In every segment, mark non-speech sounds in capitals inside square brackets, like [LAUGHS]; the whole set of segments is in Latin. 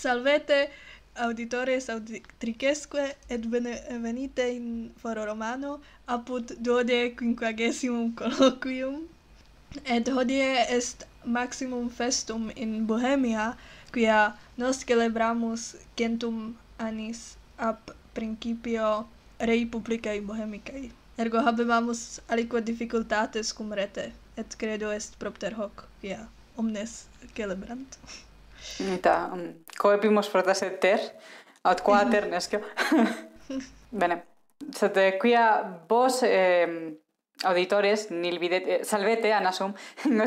salvete auditores auditricesque et bene venite in foro romano apud duode quinquagesimum colloquium et hodie est maximum festum in Bohemia quia nos celebramus centum annis ab principio rei publicae bohemicae ergo habemus aliquot difficultates cum rete et credo est propter hoc quia omnes celebrant [LAUGHS] Ita, mm, koe pimos frota se ter, aut koa [LAUGHS] ter Bene, Sete, quia kuia vos eh, auditores, nil bidet, eh, salvete, anasum, [LAUGHS] no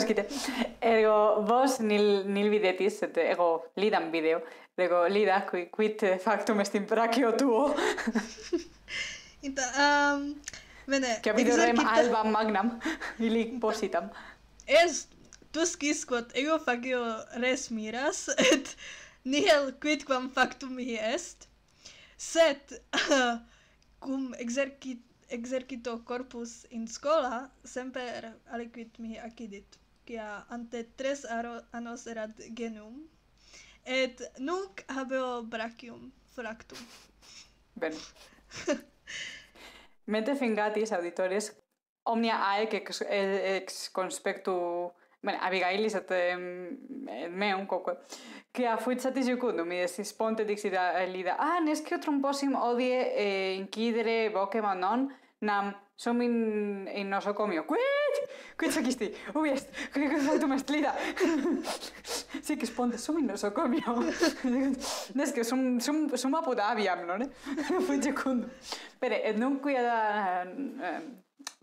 ergo vos nil, nil bidetis, ego lidan video, Ego, lida, kui quit factum est imperakio tuo. Ita, [LAUGHS] um... Bene, que ha pido alba magnam, ili positam. Es, tu scis, quod ego facio res miras [LAUGHS] et nihil quidquam factum mihi est sed uh, [LAUGHS] cum exercit exercito corpus in scola, semper aliquid mihi acidit quia ante tres aro, annos erat genum et nunc habeo brachium fractum ben [LAUGHS] mente fingatis auditores omnia aec ex, ex conspectu Bueno, Abigail li sete mm, me un poco. Que a fuit sete jucundo, mi desis ponte dixida elida. Ah, nes que outro un posim odie eh, en quidre boque manón nam som in, in noso comio. Quich! Quich aquisti! Ui est! Quich que salto mest lida! [LAUGHS] Si, que es ponte, som in noso comio. [LAUGHS] Nes que son, som, som a puta aviam, non? ne? [LAUGHS] Fuit jucundo. Pere, et nun cuida... Eh, eh,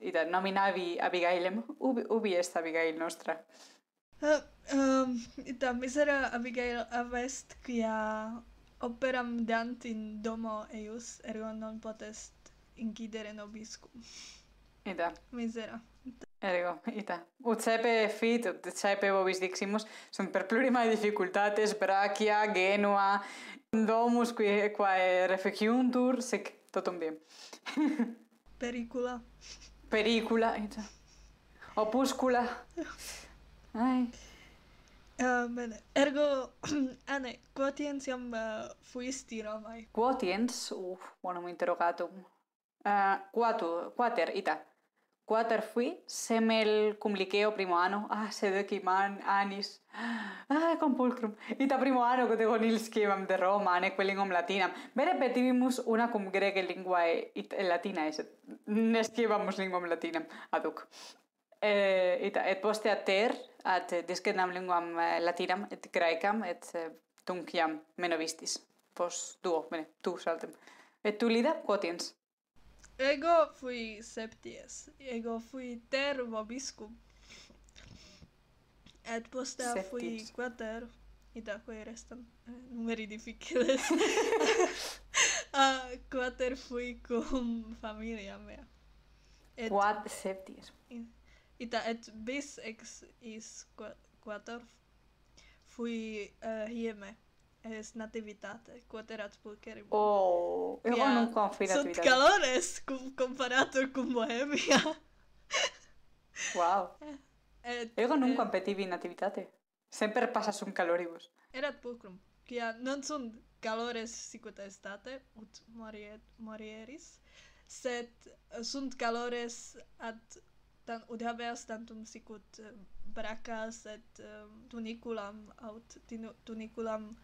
ita nominavi Abigailem, ubi, ubi est Abigail nostra? Uh, eh, um, ehm, ita misera Abigail avest quia operam dant in domo eius, ergo non potest incidere nobiscum. Ita. Misera. Ergo, ita. Ut saepe fit, ut saepe vobis diximus, sunt per plurima dificultates, brachia, genua, domus qui quae refeciuntur, sec totum diem. [LAUGHS] Pericula pericula, ita. Opuscula. Ai. Uh, bene. Ergo, ane, [CLEARS THROAT] quotiens iam uh, fuisti Romae? Quotiens? Uh, bonum interrogatum. Uh, eh, quatu, quater, ita quater fui semel cum liceo primo anno ah, sede qui man anis ah, con pulcrum ita primo anno che con nil schivam de roma ne quelli in latina ve repetivimus una cum greche linguae it, latina es ne schivamus in latina aduc eh ita et poste a ter at disquenam linguam eh, latina et graecam et eh, tunciam menovistis pos duo bene tu saltem et tu lida quotiens Ego fui septies. Ego fui ter vobiscum. Et postea septies. fui quater. Ita fui restam. Eh, numeri difficiles. uh, [LAUGHS] quater fui cum familia mea. Et Quat septies. Ita et bis ex is quater. Fui uh, hieme es natividade quaterat pulcherim. Oh, eu non confio in natividade. Sunt calores cum comparator cum Bohemia. [LAUGHS] wow. Et, eh, Ego eh, non eh, competivi in Semper pasas un caloribus. Erat pulcrum. Quia non sunt calores sicut estate, ut morier, morieris, set sunt calores ad dan ut habeas tantum sicut bracas et um, tuniculam aut tuniculam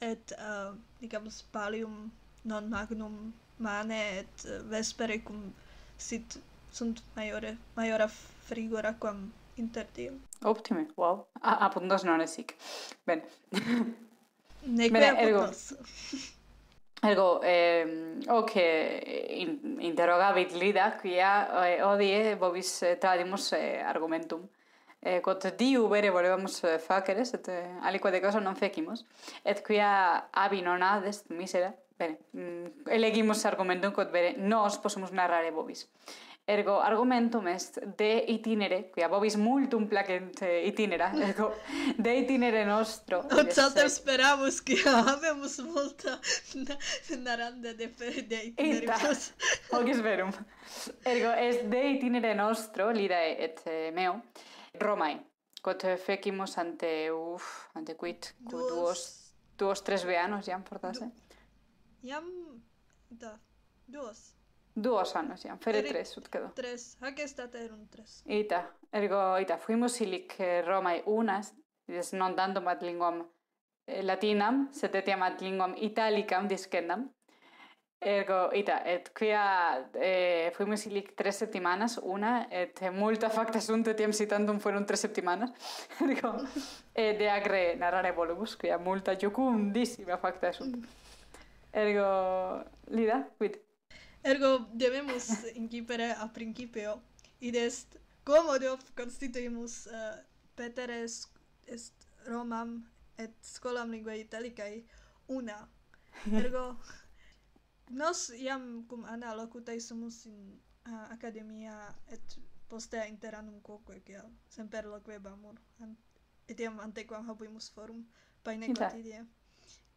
et uh, digamus palium non magnum mane et uh, vespere cum sit sunt maiore maiora frigora quam inter optime wow ah apuntos non es sic bene nec ergo ergo eh, o in, interrogavit lida quia eh, odie vobis eh, tradimus eh, argumentum eh, quod diu vere volevamus eh, faceres, et eh, aliquo de cosa non fecimus, et quia abi non ad misera, bene, mm, elegimus argumentum quod vere nos possumus narrare bobis. Ergo, argumentum est de itinere, quia bobis multum placent eh, itinera, [LAUGHS] ergo, de itinere nostro. Ot esperamos eh. speramus, quia [LAUGHS] habemus multa [LAUGHS] narande de, de itineribus. hoc verum. Ergo, est de itinere nostro, lidae et meo, Romae, quod fecimus ante, uff, ante quid, quod duos, duos, tres veanos iam portase? Iam, da, duos. Duos annos iam, fere Eri, tres, ut quedo. Tres, hac estat erum tres. Ita, ergo, ita, fuimus ilic eh, Romae unas, des non dando ad linguam eh, latinam, sed etiam ad linguam italicam discendam, Ergo, ita, et quia eh, fuimus ilic tres septimanas, una, et multa facta sunt etiem citandum fueron tres septimanas, ergo, [LAUGHS] et eh, de agre narrare volumus, quia multa jocundissima facta sunt. Ergo, Lida, quid? Ergo, debemus [LAUGHS] incipere a principio, id est, como de constituimus uh, eh, petere est romam et scolam linguae italicae, una, [LAUGHS] ergo nos iam cum ana locutae sumus in uh, academia et postea inter annum quoque, gel, semper loquebamur, an, et iam antequam habuimus forum, paine quotidie.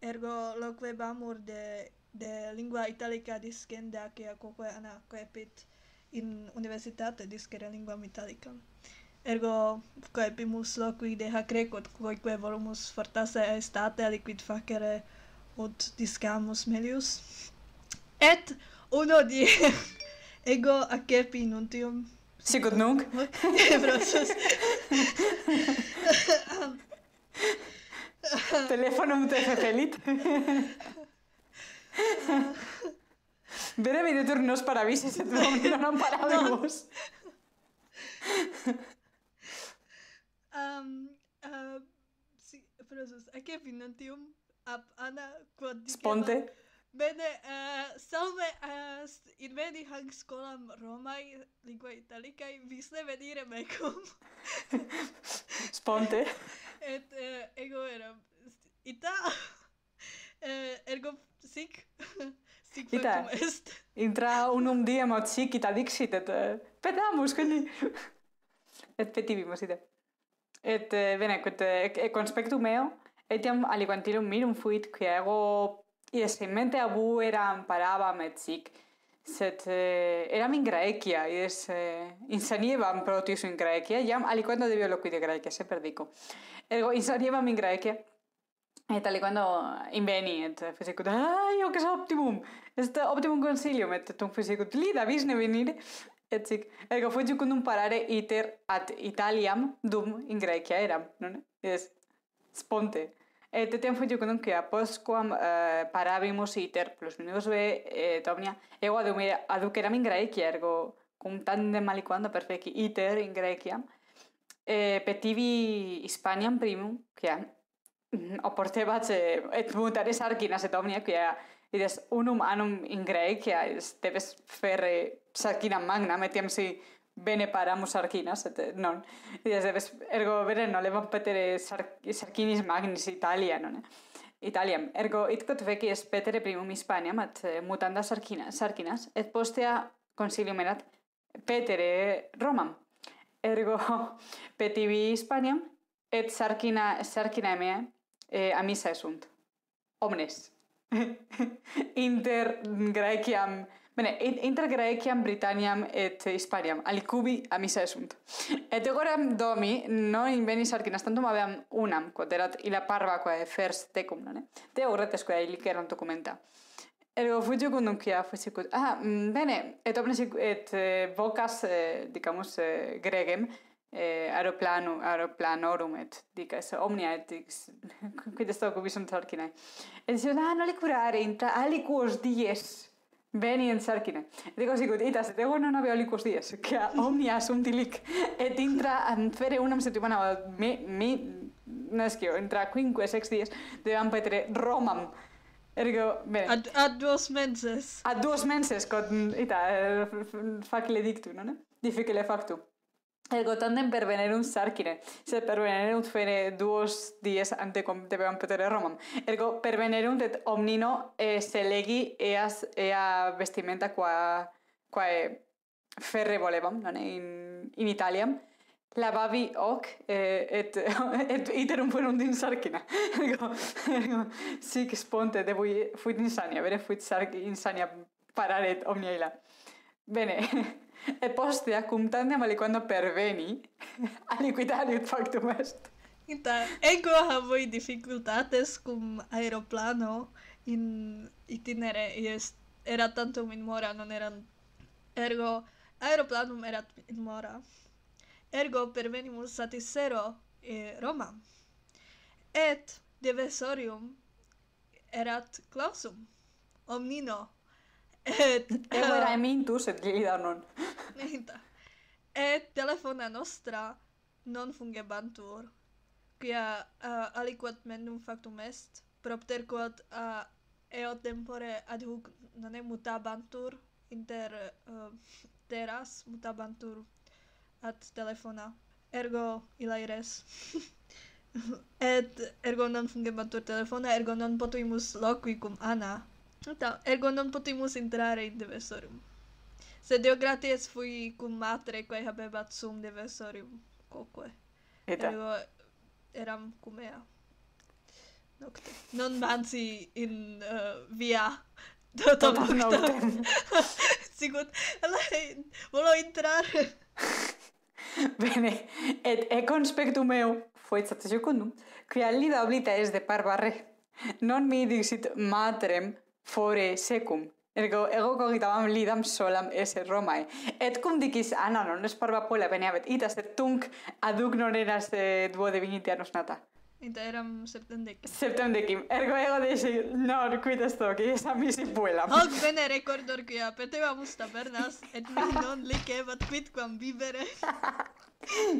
Ergo loquebamur de, de lingua italica discenda, quia quoque ana quepit in universitate discere linguam italicam. Ergo, quepimus loqui de hac recut, quoque volumus fortasse estate aliquid facere ut discamus melius. ett onodie [LAUGHS] ego a inuntium. Sicut nunc. [LAUGHS] [LAUGHS] Telefonum te felit. Bere bidetur se parabises et non non parabimus. um, uh, si, prosus, acerpi ¿A ab ah, ana quod... Sponte. Bene, uh, salve uh, in veni hang scolam Romae lingua italica in visne venire mecum. [LAUGHS] Sponte. Et uh, ego eram, ita uh, ergo sic [LAUGHS] sic ita, quod est. Intra unum diem ot sic ita dixit et uh, pedamus [LAUGHS] et petivimus ita. Et uh, bene, quod e conspectum meo Etiam aliquantilum mirum fuit, quia ego Yes, in mente abu era amparava metzik, set eh, eram eh, in Grecia, yes, eh, insanievam protiso in Grecia, iam aliquando devio loqui de Grecia, se perdico. Ergo, insanievam in Grecia, et aliquando inveni, et fisicut, ai, oh, es optimum, est optimum consilium, et etum fisicut, li, da visne venire, et sic, ergo, fuit jucundum parare iter ad Italiam, dum in Grecia eram, non? es, sponte. te Ε, τέτοιων φωτιοκοινών και από σκουαμ παράβημος ή τέρ πλούς μηνούς βε το μια. Εγώ αδού και να μην γραίκια έργο, κουμ τάν δεν μαλλικουάντα περφέκι ή iter in petivi γραίκια. Πετύβει que πρίμου mm, o porte βάτσε eh, et mutares arkinas et omnia que ides unum anum in graecia es debes ferre sarkina magna metiam si bene para musarkinas, non? ergo, bere, no, le van petere sar, magnis Italia, non? Italia, ergo, itkot veki es petere primum Hispania, mat eh, mutanda sarkinas, sarkinas, postea consilium erat petere Roman. Ergo, [LAUGHS] petibi Hispania, et sarkina, sarkina emea, eh, amisa esunt. Omnes. [LAUGHS] Inter Graeciam... Bene, intra Graeciam, Britanniam et Hispaniam, alicubi misa esunt. Et egoram domi, non in venis arcinas, tantum aveam unam, quod erat illa parva quae fers tecum, non, e? Te urretes quae ilic erant documenta. Ergo fugiu conduncia, fugiu cut, ah, mm, bene, et omnes et eh, vocas, eh, dicamus, eh, gregem, eh, aeroplanum, aeroplanorum et es omnia et dix, [LAUGHS] quid est hoc ubi sunt et dicis ah non li curare intra alicus dies Veni en sarkine. Digo si itas tengo no non veo licus dies, que omnia sunt lic et intra an fere una setimana mi mi no es que entra quinque sex dies de van petre romam. Ergo, bene. Ad ad duos menses. Ad duos menses con ita eh, facile dictu, no? Dice que le factu. Ergo tandem per venerum sarcine, se per venerum fere duos dies ante com te vean petere Romam. Ergo per venerum et omnino eh, se legi eas ea vestimenta qua quae ferre volebam, non è in in Italiam. La babi hoc eh, et [LAUGHS] et iterum fuerum din sarcina. [LAUGHS] Ergo, ergo sic sponte de fuit insania, vere fuit sarc insania parare et omnia illa. Bene. [LAUGHS] e poste acum tandem aliquando perveni a [LAUGHS] liquidare il factum est. Inta, ego havoi dificultates cum aeroplano in itinere, est, erat tantum in mora, non eran, ergo, aeroplanum erat in mora, ergo pervenimus satisero e Roma, et devesorium erat clausum, omnino, et [LAUGHS] ego era ah. min tu et li non. nita [LAUGHS] et telefona nostra non fungebantur quia uh, ah, aliquot mendum factum est propter quod a uh, eo tempore ad hoc non e mutabantur inter uh, ah, terras mutabantur ad telefona ergo ilaires. [LAUGHS] et ergo non fungebantur telefona ergo non potuimus loquicum anna, ana Da, ergo non podemos entrar in diversorium. Se Deo gratias fui cum matre, quae habebat sum diversorium, coque. Eta. Ergo eram cum ea. Nocte. Non manci in uh, via [LAUGHS] totum noctem. [LAUGHS] Sigut, ala, volo entrar. [LAUGHS] Bene, et com spectu meu, foit satis jocundum, quia lida oblita es de parvarre. Non mi dixit matrem, fore secum. Ergo, ego cogitavam lidam solam ese Romae. Et cum dicis Ana, non es parva puela veniavet, itas et tunc aduc non eras de eh, duo de vinitia nos nata. Ita eram septem decim. Septem decim. Ergo ego deisi, nor, quid est hoc, ies a misi puela. Hoc bene recordor quia, pete va et mi non liquebat, bat quid quam vivere.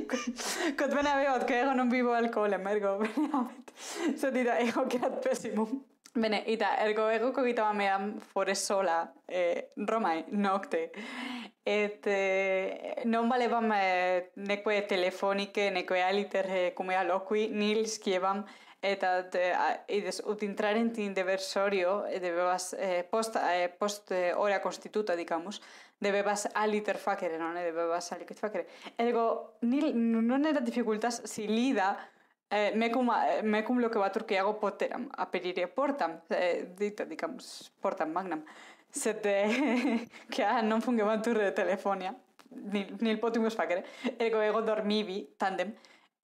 Cot [LAUGHS] bene avevat, que ego non vivo alcoholem, ergo bene avet. Sotita ego quiat pesimum. Bene, ita, ergo ego cogito a mea fore sola, eh, romai, nocte. Et eh, non valevam eh, neque telefoniche, neque aliter eh, come alloqui, nil schievam, et ad, eh, ides, ut intrarent in diversorio, deversorio, et debevas, eh, post, eh, post eh, ora constituta, dicamus, debevas aliter facere, non e debevas aliter facere. Ergo, nil, non era dificultas si lida, Eh, mecum, eh, mecum lo que vatur que hago poteram, aperire portam, eh, dita, digamos, portam magnam, sed de, [LAUGHS] que ah, non funge vatur de telefonia, nil, nil potim us facere, ergo ego dormivi, tandem,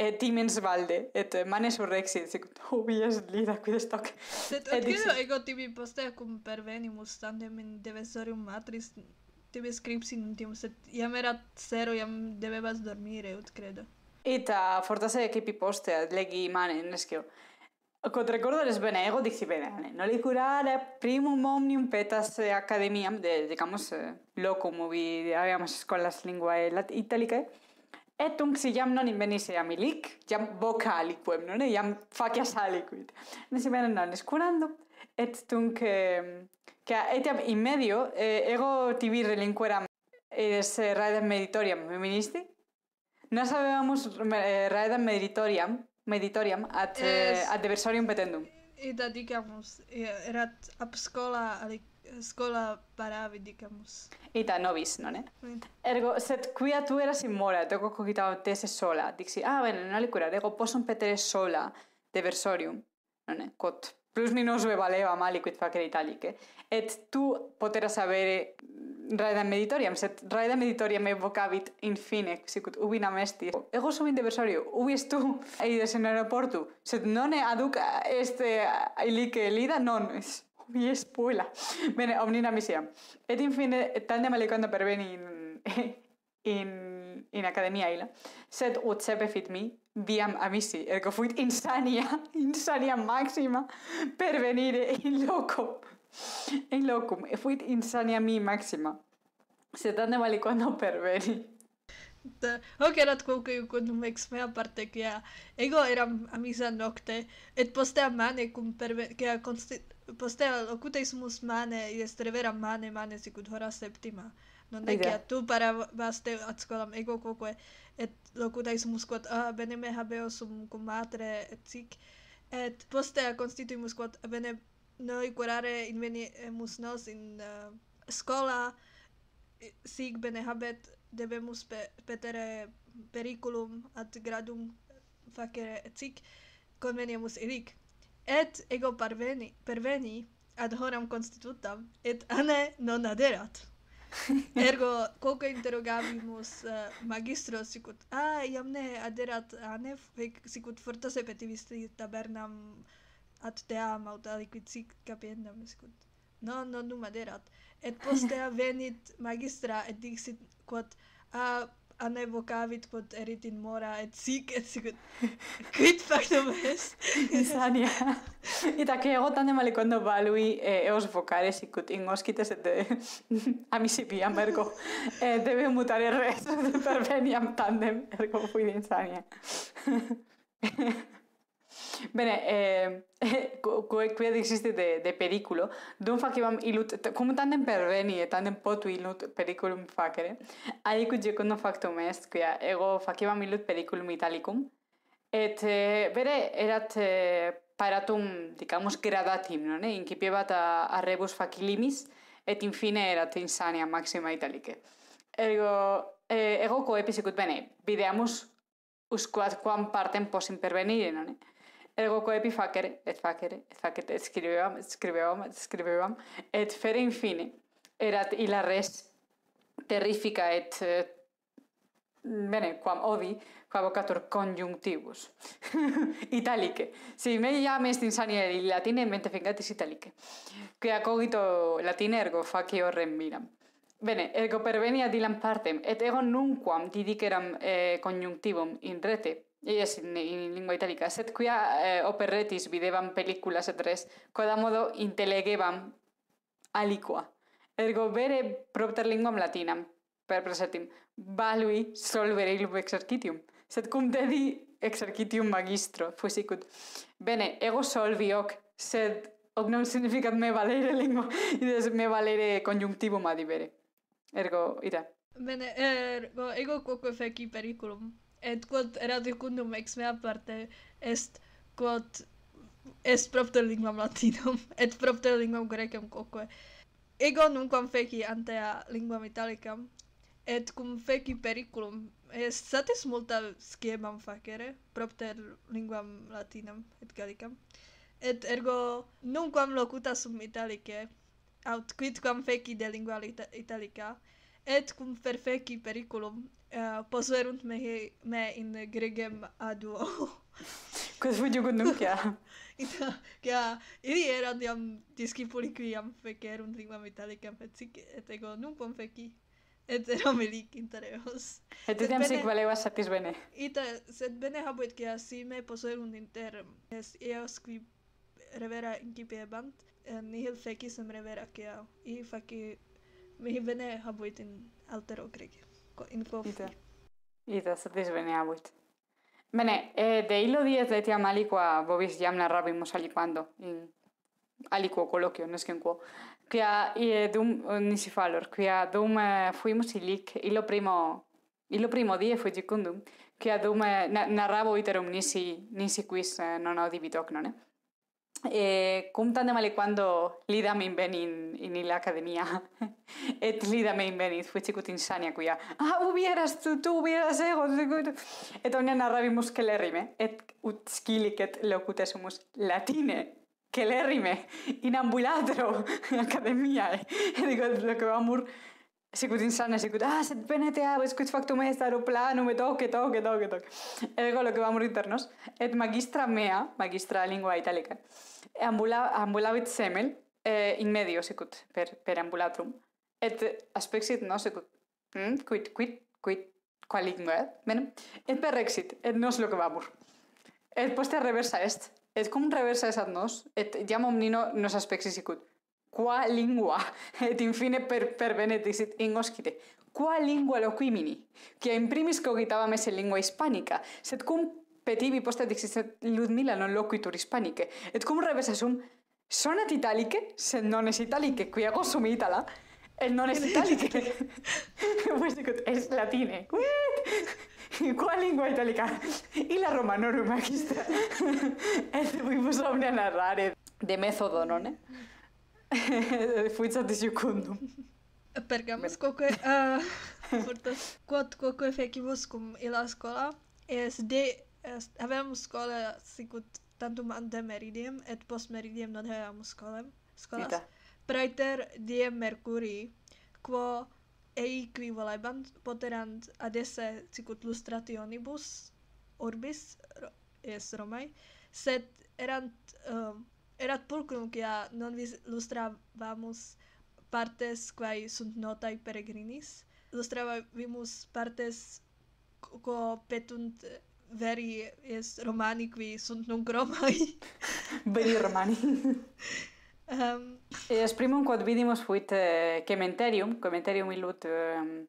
e timens valde, et manes urrexi, et sicut, hubies lida quid estoc. Sed, et quido ego timi poste cum pervenimus, tandem in devesorium matris, tibi scripsi nuntium, se jam erat zero, jam debebas dormire, ut credo. Eta fortase de postea, legi imanen, eskio. Kot rekordar ez bene, ego dixi bene, ne? no li primum omnium petas eh, academia, de, digamos, eh, loco movi, de, habíamos escolas lingua e lat, italica, et un jam non invenise a milic, jam boca aliquem, non e jam facia saliquit. Ne si bene non, escurando, et un que, que et in medio, eh, ego tibi relinquera es eh, raide meditoria, mi ministi, No sabemos eh, raedam meditoriam, meditoriam, ad, eh, es... diversorium petendum. I da, erat ab scola, ali scola paravi, digamos. I nobis, non è? Eh? Ergo, set quia tu eras in mora, te ho cogitato te sola, dixi, ah, bene, no le cura, ego posso petere sola, diversorium, non è? Eh? Cot, plus minus ve valeva mali quid facere italiche. Et tu poteras avere raeda meditoriam, set raeda meditoriam evocavit in fine, sicut ubi nam esti. Ego sum in diversorio, ubi estu [LAUGHS] ides in aeroportu, set non e aduc este ilique elida, non, es, ubi es puela. [LAUGHS] Bene, omnina misiam. Et in fine, tal de malicando perven in, in, in academia ila, set ut sepe fit mi, viam el que fuit insania, [LAUGHS] insania maxima, per venire in loco. Ei locum, e fuit insania mi maxima, sed anne vali quando perveni. hoc erat quoque iu quod num ex mea parte, quia ego eram a misa nocte, et postea mane cum perveni, quia consti, postea locuteismus mane, est revera mane, mane sicut hora septima. Non ne quia tu vaste ad scolam ego quoque, et locuteismus quod, ah, bene me habeo sum cum matre, et sic, et postea constituimus quod bene noi curare in veni mus nos in uh, scola sig bene habet debemus pe petere periculum ad gradum facere et sic conveniamus eric et ego parveni perveni ad horam constitutam et ane non aderat [LAUGHS] ergo coque interrogabimus uh, eh, magistro sic ah iam ne aderat ane sic ut fortasse petivisti tabernam at deam aut aliquid sic capiendam est quod non non num et poste venit magistra et dixit quod a uh, vocavit quod erit in mora et sic et sic [LAUGHS] quid factum est insania et ac ego tandem alicondo valui eh, eos vocare sic ut in oscites et [LAUGHS] a mi sipi am ergo eh, debe mutare res [LAUGHS] per veniam tandem ergo fui insania Bene, eh, [LAUGHS] qui esiste de, de pericolo, d'un fa ilut, come tanden per veni e tanden pot ilut periculum fakere? ali cu je con facto mest, ego fa ilut periculum italicum, et eh, bere erat eh, paratum, dicamos, gradatim, non è? bat a, a et infine erat insania maxima italice. Ergo, eh, ego coepis ecut bene, videamus usquat quam partem posim pervenire, non ergo co epi facere, et facere, et facete, et scriveam, et scriveam, et scriveam, et fere infine, erat illa res terrifica et, eh, bene, quam odi, quavocatur conjunctivus. [LAUGHS] italique. Si me iam in insania in latine, mente fingatis italique. Quia cogito latine ergo facio rem Bene, ergo pervenia dilam partem, et ego nunquam didiceram eh, conjunctivum in rete, Yes, in, in lingua italica. Sed quia eh, operretis videvam películas et res, coda modo intelegevam aliqua. Ergo vere propter linguam latinam, per presentim, valui solvere ilum exercitium. Sed cum dedi exercitium magistro, fusicut. Bene, ego solvi hoc, sed hoc non significat me valere [LAUGHS] lingua, ides me valere ma adibere. Ergo, ita. Bene, ergo, ego quoque feci periculum et quod radicundum ex mea parte est quod est propter linguam latinum [LAUGHS] et propter linguam grecam quoque ego nunquam feci antea linguam italicam et cum feci periculum est satis multa schiemam facere propter linguam Latinam et gallicam et ergo nunquam locuta sum italice aut quidquam feci de lingua italica et cum perfecti periculum uh, poserunt me me in gregem aduo cuz vidio cum nunc ia [LAUGHS] ita ia ili erat, iam discipuli qui iam fecerunt rima metallica sic, et ego non cum fecit et [LAUGHS] ero melic intereos et tu sic valeu as bene ita sed bene habuit que asi me poserunt inter es eos qui revera incipiebant, eh, nihil fecisem revera ceau ii faci mehi bene habuit in altero grege ko in ko ida Ita, se tres bene habuit mene e de ilo diez de tia malikoa bobis jam la rabi mos alipando in aliko coloquio no es que a i e dum mm, ni falor que a dum eh, fuimos ilic i lo primo i lo primo die fu jicundum que a dum eh, narrabo iterum nisi, nisi quis eh, non ho dibitoc non eh eh cum de male quando li dame in in [LAUGHS] in la academia et li dame in ben fu in cut ah u tu tu vieras ego et ona narrabi mus et ut skili ket latine che le in ambulatro [LAUGHS] academia Eh. [LAUGHS] dico lo va mur Ha sigut insana, ha ah, sed penete, ah, quid factum est facto més d'aeroplà, no me et toque, toque, toque. El golo que va morir et magistra mea, magistra lingua italica, ambulavit semel, eh, in medio, ha per, per ambulatrum. Et aspecte, nos, ha quid, mm, quid, quit, quit, qual eh? et per et nos és lo que va Et poste reversa est, et com reversa est a nos, et iam omnino nino, no s'aspecte, qua lingua [LAUGHS] et infine per per benedicit in oscite qua lingua loquimini qui in primis cogitavam es in lingua hispanica sed cum petivi postet existet Ludmila non loquitur hispanice et cum revesasum sonat italique sed non es italique qui ego sum itala et non es italique pues [LAUGHS] dicot es latine [LAUGHS] qua lingua italica la romanorum magistra et vimus omnia narrare de methodo non eh? [LAUGHS] Fuit de secundum. Pergamus quoque... Uh, [LAUGHS] quod quoque fecibus cum illa scola, es de... Est, scola sicut tantum ante meridiem, et post meridiem non habemus scolem. Scolas. Praeter die mercuri, quo ei qui volebant poterant adesse sicut lustrationibus orbis, es romai, sed erant... Uh, erat pulcrum quia non vis lustravamus partes quae sunt notae peregrinis lustravimus partes quo petunt veri es romani qui sunt nunc romai [LAUGHS] veri romani um, [LAUGHS] es primum quod vidimus fuit eh, cementerium cementerium illut ehm,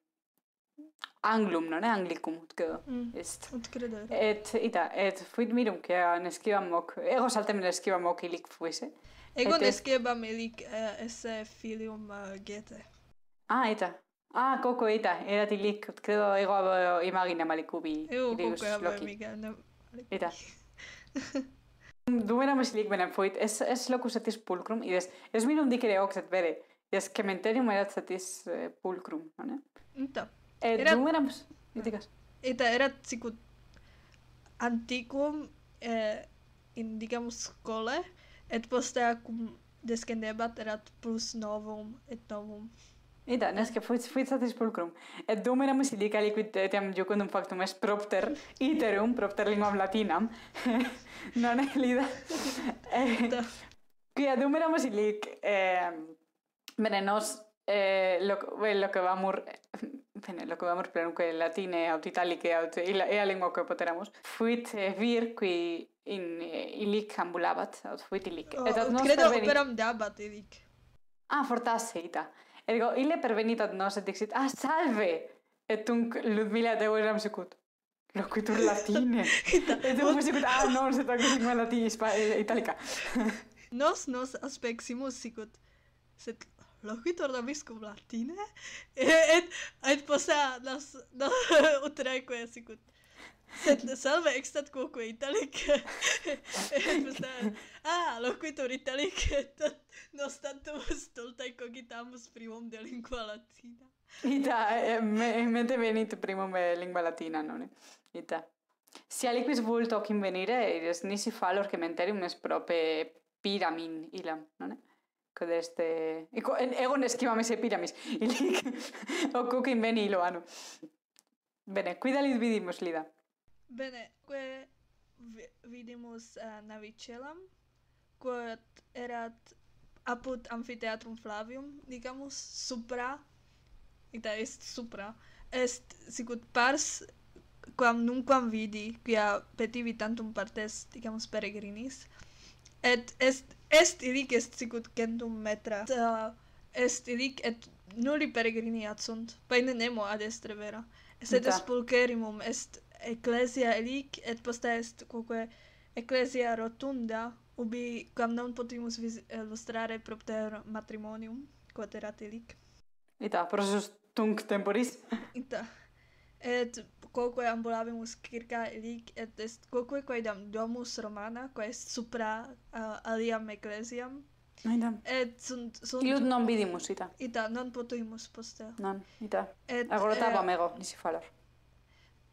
anglum, non Anglikum, anglicum, utgeo, mm. est. Utgredo. Et, ita, et fuit mirum, che an ah, escribam hoc, ego saltem in escribam fuese. Ego et, escribam ilic eh, filium eh, gete. Ah, eta. Ah, koko, eta. erat ilic, utgredo, ego abo eh, imagina malicubi ilius loci. Ego, coco, abo imagina malicubi. Ita. [LAUGHS] Dumena fuit, es, es locus et pulcrum, ides, es minum dicere hoc, et bere, es cementerium erat et is uh, pulcrum, non è? Ita. Et era... numerams mitigas. Ah. Et era sicut antiquum eh, in digam scolae et postea, cum descendebat erat plus novum et novum. Et da, nesca fuit fuit satis pulcrum. Et domina musica cali quid etiam jucundum factum est propter iterum propter linguam latinam. [LAUGHS] non est lida. [LAUGHS] Et. Quia domina musica eh menenos eh, lo, beh, lo que vamos [LAUGHS] bene, lo que vamos pero en latine eh, o italiche o e eh, la, la lingua que poteramos fuit eh, vir qui in ilic ambulabat aut fuit ilic oh, et nos credo perveni... operam dabat ilic ah fortasse ita ergo ile pervenit ad nos et dixit ah salve et unc ludmila te vuesam secut locutur latine [LAUGHS] et unc secut ah non se tocus in latine italica [LAUGHS] nos nos aspeximus sicut sed loquitur nobiscum latine, [LAUGHS] et, et posa nos, no, [LAUGHS] utraeque sicut. de salve extat quoque italic, [LAUGHS] et posa, ah, loquitur italic, et nos tantumus tultae cogitamus primum de lingua latina. Ita, e eh, me, mente venit primum eh, lingua latina, non Ita. Si aliquis vult hoc invenire, nisi falor che menterium es prope piramin ilam, non è? kod este y en egon eskima me se piramis [LAUGHS] ilik o cooking ben ilo anu bene cuida li vidimos lida bene que vidimos uh, eh, quod erat apud amphitheatrum flavium digamus supra ita est supra est sicut pars quam nunquam vidi quia petivi tantum partes digamus peregrinis et est est illic est sicut gentum metra et est illic et nulli peregrini ad sunt paene nemo ad est vera sed est pulcherimum est ecclesia illic et posta est quoque ecclesia rotunda ubi quam non potimus illustrare propter matrimonium quaterat illic ita pro just tunc temporis ita et quoque ambulavimus circa lic et est quoque quaedam domus romana quae est supra uh, aliam ecclesiam Aidam. Et sunt... sunt Iud non vidimus, ita. Ita, non potuimus poste. Non, ita. Et, Agorotavam eh, ego, nisi falar.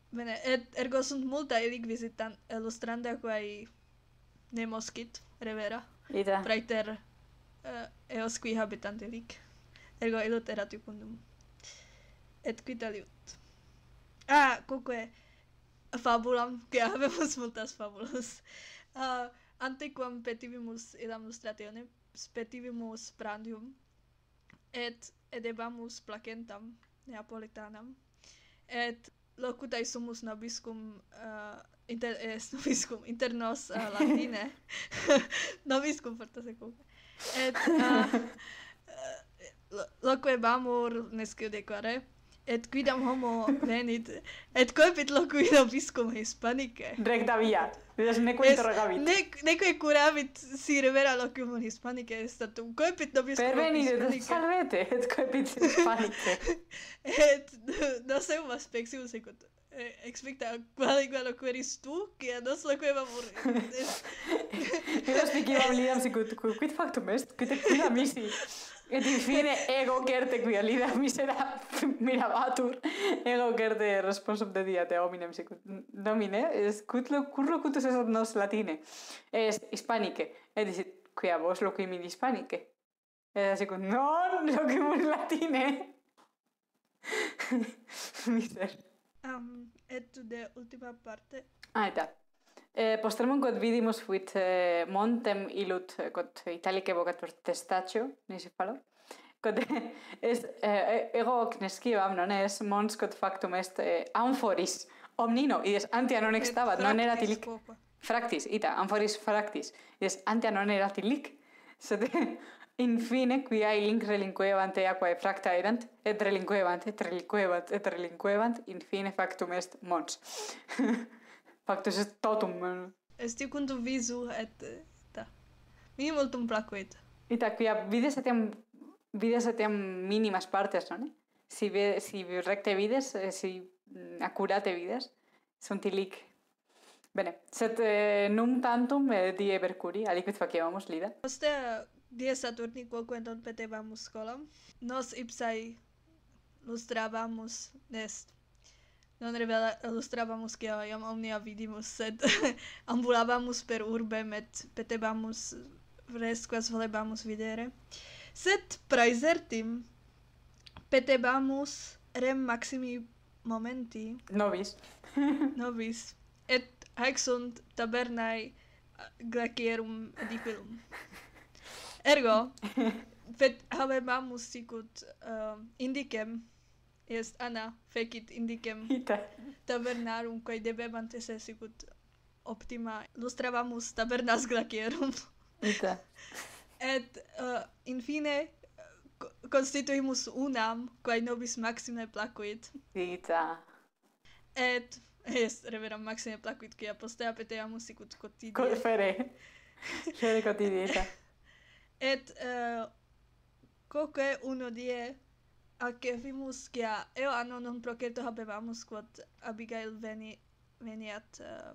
Bene, et ergo sunt multa ilic visitant illustranda quae ne moscit, revera. Ita. Praeter uh, eos qui habitant ilic. Ergo illut erat iupundum. Et quita aliut? Et Ah, comunque, fabulam, che [LAUGHS] avevo multas fabulas. Uh, ah, ante quam petivimus ed amnustratione, petivimus prandium, et edebamus placentam neapolitanam, et locutae sumus nobiscum, uh, inter, eh, [LAUGHS] nobiscum, nos uh, ah, latine, [LAUGHS] nobiscum fortas et cum, et uh, locuebamur nescio decore, et quidam homo venit et colpit locu in obiscum hispanicae recta via vidas neque interrogavit neque curavit si revera locum in hispanicae estat un colpit obiscum per venir salvete et colpit [LAUGHS] hispanicae et no sé eh, un aspectium secund eh, expecta qual igual lo queris tu che a nos lo queva vor Io spiegavo sicut quid factum est quid quid amici [LAUGHS] Et infine, ego certe, quia lida [LAUGHS] misera mirabatur, ego certe responsum de dia te hominem sicut Domine, es lo curro cutus esat nos latine, es hispanique, et dicit, quia vos lo quim in hispanique? Et así non lo in latine! [LAUGHS] Miser. Um, et de ultima parte... Ah, etat. Eh, postremon quod vidimus fuit eh, montem ilut eh, quod italic vocatur testaccio, nisi fallo Quod [LAUGHS] es eh, ego hoc nesciam non es mons quod factum est eh, amphoris omnino et es antia non extabat, non erat ilic. Fractis, ita, amphoris fractis. Et es antia non erat ilic. Sed [LAUGHS] in fine qui ai link relinquevant et aquae fracta erant et relinquevant et relinquevant et relinquevant in fine factum est mons. [LAUGHS] Factus est totum. Est tu quando visu et ta. Mi molto placuit. Ita, Et aqui vides etiam vides etiam minimas partes, no? Si ve si recte vides, si accurate vides, sunt illic. Bene, set eh, num tantum eh, die Mercuri, aliquid faciamus lida. Poste die Saturni quoque non petebamus colam, nos ipsai lustrabamus nes non revela illustrabamus quia iam omnia vidimus sed [LAUGHS] ambulabamus per urbe et petebamus fresquas volebamus videre sed praesertim petebamus rem maximi momenti novis [LAUGHS] novis et haec sunt tabernae eh, glacierum edipilum. ergo pet [LAUGHS] habebamus sicut ut uh, eh, indicem est ana fecit indicem [LAUGHS] Ita. tabernarum quae debebant esse sicut optima lustravamus tabernas glacierum [LAUGHS] Ita. et uh, in fine constituimus unam quae nobis maxime placuit Ita. et est reveram maxime placuit quia postea peteamus sicut cotidie. Co fere fere [LAUGHS] et uh, coque uno die ac efimus quia eo anno non procerto habebamus quod Abigail veni, veniat uh, eh,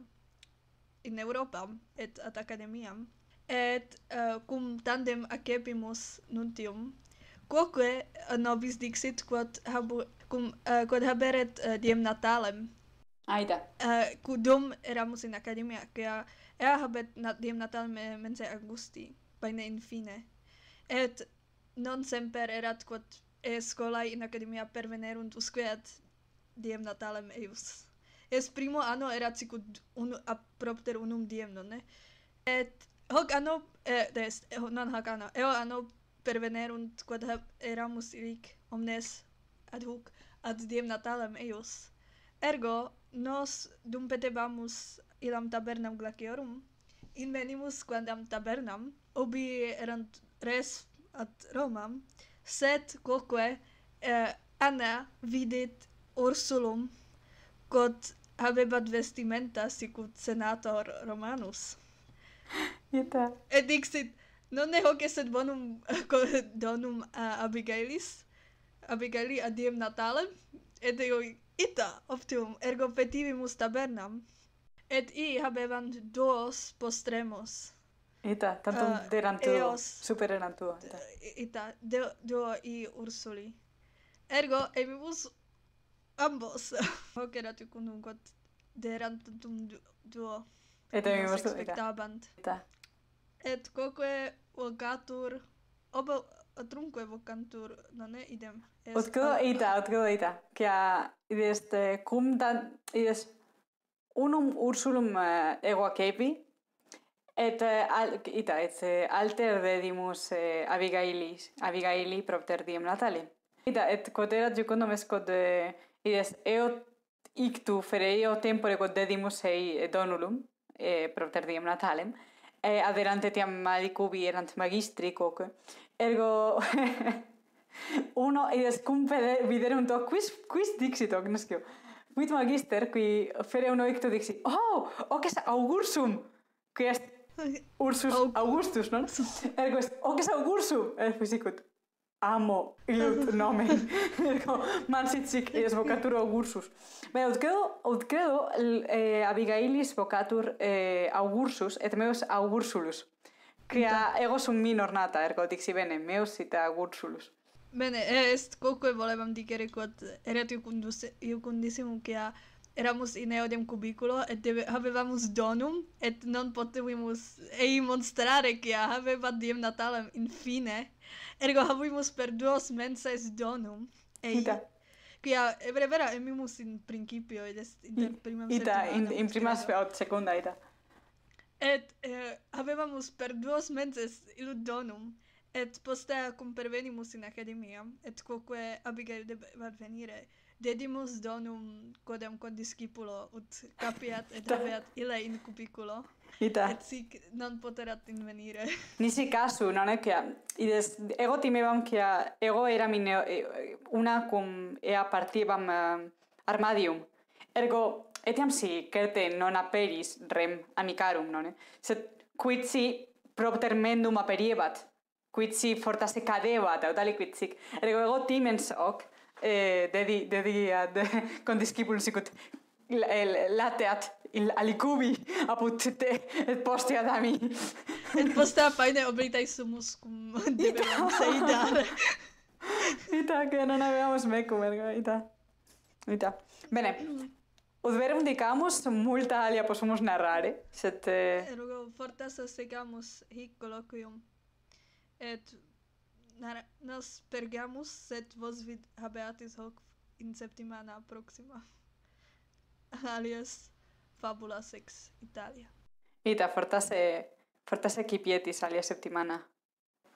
in Europa et ad academiam et uh, cum tandem acepimus nuntium quoque eh, nobis dixit quod habu cum uh, quod haberet uh, diem natalem Aida. Uh, Cudum eramus in academia, quia ea habet diem natalem mense Augusti, paine in fine. Et non semper erat quod e scola in academia per venerunt usque ad diem natalem eius. Es primo anno era sicut un a propter unum diem non ne. Et hoc anno eh, est eh, non hoc anno eo anno per venerunt quod eramus ric omnes ad hoc ad diem natalem eius. Ergo nos dum petebamus ilam tabernam glaciorum invenimus quandam tabernam ubi erant res ad Romam set quoque eh, Anna vidit Ursulum quod habebat vestimenta sicut senator Romanus. Ita. Et dixit, non ne hoc est bonum [LAUGHS] donum a Abigailis, Abigaili diem natalem, et eo ita optimum ergo petivimus tabernam, et i habevant duos postremos. Ita, tanto uh, deran tu, eos, super eran tu. Eh, ita, deo, deo i Ursuli. Ergo, emibus ambos. Hoc tu icun un quod tu, duo. Et emibus tu, ita. Ita. Et coque vocatur, obo, trunque vocantur, non è idem. Est, utcudo uh, ita, utcudo ita. Cia, id est, eh, cum dan, id unum Ursulum eh, ego capi, Et al, ita, et alter dedimus eh, Abigailis, Abigaili propter diem natale. Ita, et coterat jucundum est quod eh, ides eo ictu fere eo tempore quod dedimus ei donulum eh, propter diem natalem, e aderante tiam malicubi erant magistri coque. Ergo, [LAUGHS] uno, ides cum videre un toc, quis, quis dixit hoc, nescio? Quid magister, qui fere uno ictu dixit, oh, hoc est augursum, qui est [LAUGHS] Ursus Augustus, non? [LAUGHS] Ergo, o oh, que é Augursu? E foi así, amo ilut [LAUGHS] nome. Man sitzik es vocatur Augursus. Ben, out credo, out credo eh, Abigailis vocatur eh, Augursus et entón- meus Augursulus. Quia ego sum minor nata, ergotik si bene, meus ita Augursulus. Bene, est eh, quoque volevamo dire quod erat iucundissimum quia eramus in eodem cubiculo et debe, habebamus donum et non potuimus ei monstrare quia habebat diem natalem in fine ergo habuimus per duos menses donum ei Ita. quia ebre vera emimus in principio et est inter primam ita, in, in prima spot secunda ita et eh, per duos menses illud donum et postea cum pervenimus in academia et quoque abigail debebat venire dedimus donum quodem quod discipulo ut capiat et habeat ille in cubiculo. Ita. Et sic non poterat invenire. [LAUGHS] Nisi casu, non ecia. Ides, ego timebam quia ego eram in eh, una cum ea partibam uh, eh, armadium. Ergo, etiam si certe non aperis rem amicarum, non e? Set quid si propter mendum aperiebat, quid si fortasse cadebat, autali quid sic. Ergo, ego timens hoc, ok eh de di ad [LAUGHS] con discipulus sicut el lateat il alicubi apud te et poste ad ami et poste a paine sumus cum debem saidar ita que [LAUGHS] non avemos me comer ita ita bene Ut verum dicamus multa alia possumus narrare sete eh, erogo fortasse secamus hic colloquium et nos pergamus set vos vid habeatis hoc in septimana proxima. [LAUGHS] Alias fabula sex Italia. Ida, fortasse fortasse qui pieti alia septimana.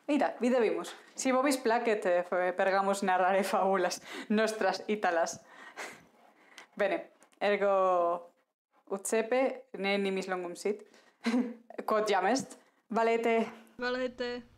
Ida, vida Si vobis plaquet eh, pergamus narrare [LAUGHS] fabulas nostras italas. [LAUGHS] Bene, ergo ut sepe, ne nimis longum sit. Quod jamest? Valete. Valete.